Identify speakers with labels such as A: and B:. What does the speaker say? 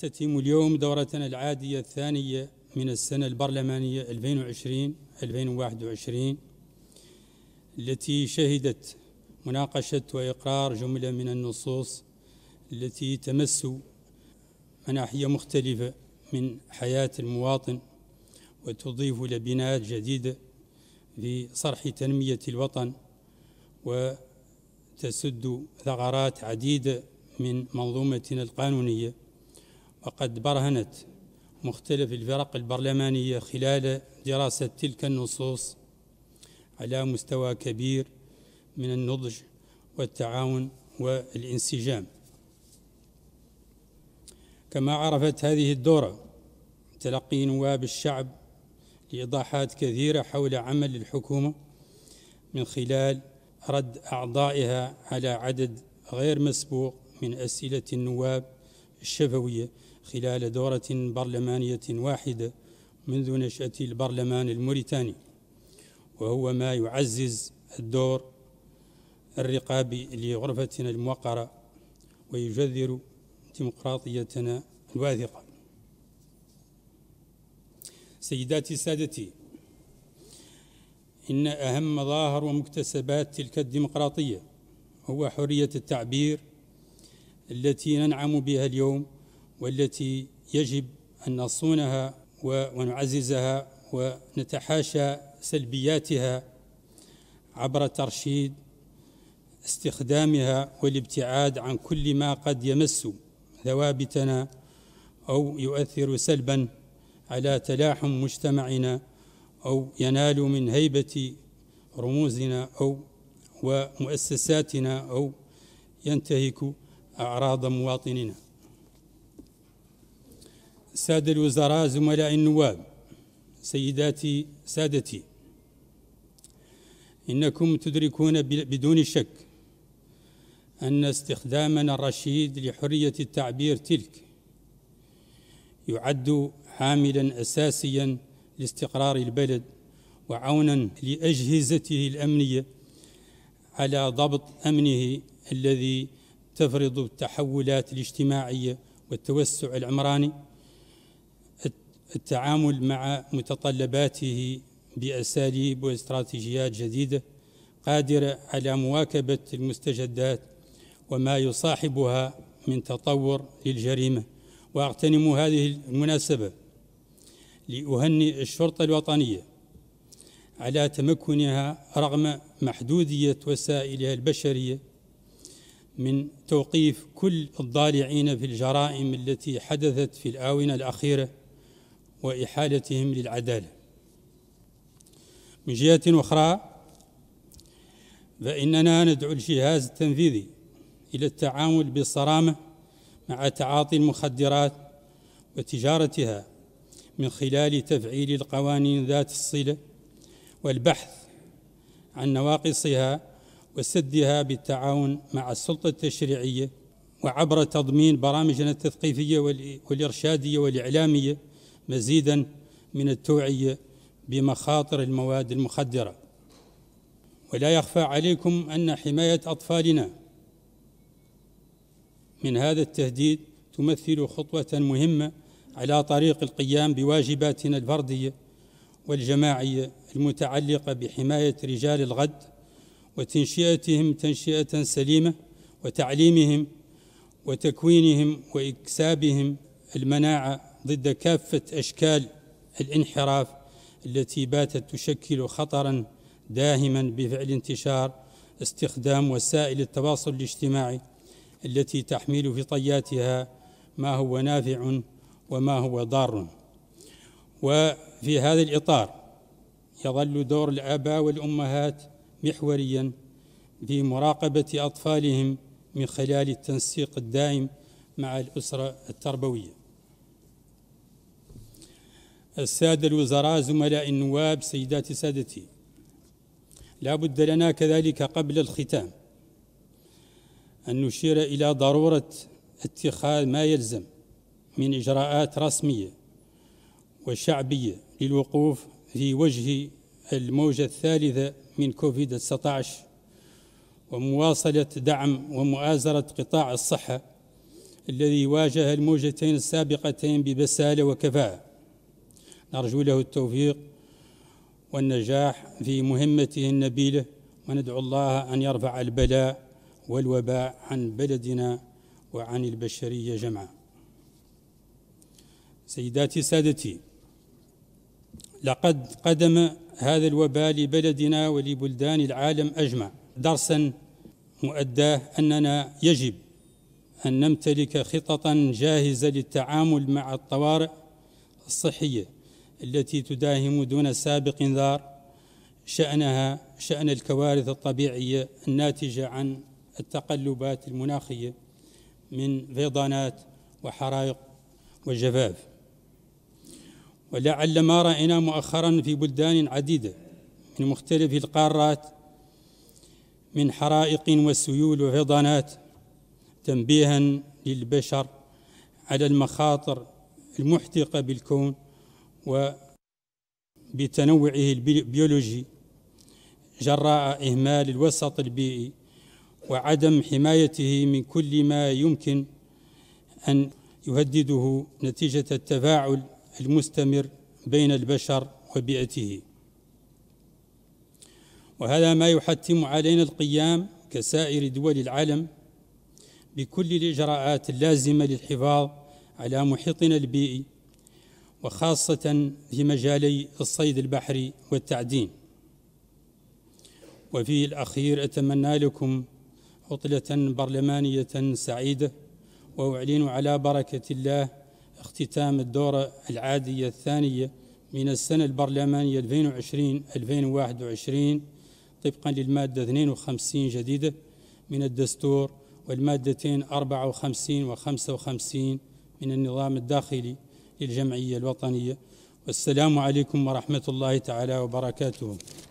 A: تتم اليوم دورتنا العادية الثانية من السنة البرلمانية 2020-2021 التي شهدت مناقشة وإقرار جملة من النصوص التي تمس مناحية مختلفة من حياة المواطن وتضيف لبنات جديدة في صرح تنمية الوطن وتسد ثغرات عديدة من منظومتنا القانونية وقد برهنت مختلف الفرق البرلمانية خلال دراسة تلك النصوص على مستوى كبير من النضج والتعاون والانسجام كما عرفت هذه الدورة تلقي نواب الشعب لإيضاحات كثيرة حول عمل الحكومة من خلال رد أعضائها على عدد غير مسبوق من أسئلة النواب الشفوية خلال دورة برلمانية واحدة منذ نشأة البرلمان الموريتاني وهو ما يعزز الدور الرقابي لغرفتنا الموقرة ويجذر ديمقراطيتنا الواثقة سيداتي سادتي إن أهم مظاهر ومكتسبات تلك الديمقراطية هو حرية التعبير التي ننعم بها اليوم والتي يجب أن نصونها ونعززها ونتحاشى سلبياتها عبر ترشيد استخدامها والابتعاد عن كل ما قد يمس ثوابتنا أو يؤثر سلبا على تلاحم مجتمعنا أو ينال من هيبة رموزنا أو ومؤسساتنا أو ينتهك أعراض مواطننا سادة الوزراء زملاء النواب سيداتي سادتي إنكم تدركون بدون شك أن استخدامنا الرشيد لحرية التعبير تلك يعد عاملا أساسيا لاستقرار البلد وعونا لأجهزته الأمنية على ضبط أمنه الذي تفرض التحولات الاجتماعية والتوسع العمراني التعامل مع متطلباته بأساليب واستراتيجيات جديدة قادرة على مواكبة المستجدات وما يصاحبها من تطور للجريمة وأغتنم هذه المناسبة لأهنئ الشرطة الوطنية على تمكنها رغم محدودية وسائلها البشرية من توقيف كل الضالعين في الجرائم التي حدثت في الآونة الأخيرة وإحالتهم للعدالة من جهة أخرى فإننا ندعو الجهاز التنفيذي إلى التعامل بصرامة مع تعاطي المخدرات وتجارتها من خلال تفعيل القوانين ذات الصلة والبحث عن نواقصها وسدها بالتعاون مع السلطة التشريعية وعبر تضمين برامجنا التثقيفية والإرشادية والإعلامية مزيدا من التوعية بمخاطر المواد المخدرة ولا يخفى عليكم أن حماية أطفالنا من هذا التهديد تمثل خطوة مهمة على طريق القيام بواجباتنا الفردية والجماعية المتعلقة بحماية رجال الغد وتنشئتهم تنشئة سليمة وتعليمهم وتكوينهم وإكسابهم المناعة ضد كافة أشكال الانحراف التي باتت تشكل خطرا داهما بفعل انتشار استخدام وسائل التواصل الاجتماعي التي تحمل في طياتها ما هو نافع وما هو ضار وفي هذا الإطار يظل دور الآباء والأمهات محوريا في مراقبة أطفالهم من خلال التنسيق الدائم مع الأسرة التربوية السادة الوزراء زملاء النواب سيداتي سادتي لا بد لنا كذلك قبل الختام أن نشير إلى ضرورة اتخاذ ما يلزم من إجراءات رسمية وشعبية للوقوف في وجه الموجة الثالثة من كوفيد 19 ومواصلة دعم ومؤازرة قطاع الصحة الذي واجه الموجتين السابقتين ببسالة وكفاءة نرجو له التوفيق والنجاح في مهمته النبيله وندعو الله ان يرفع البلاء والوباء عن بلدنا وعن البشريه جمعاء سيداتي سادتي لقد قدم هذا الوباء لبلدنا ولبلدان العالم اجمع درسا مؤداه اننا يجب ان نمتلك خططا جاهزه للتعامل مع الطوارئ الصحيه التي تداهم دون سابق انذار شأنها شأن الكوارث الطبيعية الناتجة عن التقلبات المناخية من فيضانات وحرائق وجفاف ولعل ما رأينا مؤخرا في بلدان عديدة من مختلف القارات من حرائق وسيول وفيضانات تنبيها للبشر على المخاطر المحتقة بالكون وبتنوعه البيولوجي جراء إهمال الوسط البيئي وعدم حمايته من كل ما يمكن أن يهدده نتيجة التفاعل المستمر بين البشر وبيئته وهذا ما يحتم علينا القيام كسائر دول العالم بكل الإجراءات اللازمة للحفاظ على محيطنا البيئي وخاصة في مجالي الصيد البحري والتعدين وفي الأخير أتمنى لكم عطلة برلمانية سعيدة وأعلن على بركة الله اختتام الدورة العادية الثانية من السنة البرلمانية 2020-2021 طبقا للمادة 52 جديدة من الدستور والمادتين 54 و 55 من النظام الداخلي للجمعية الوطنية والسلام عليكم ورحمة الله تعالى وبركاته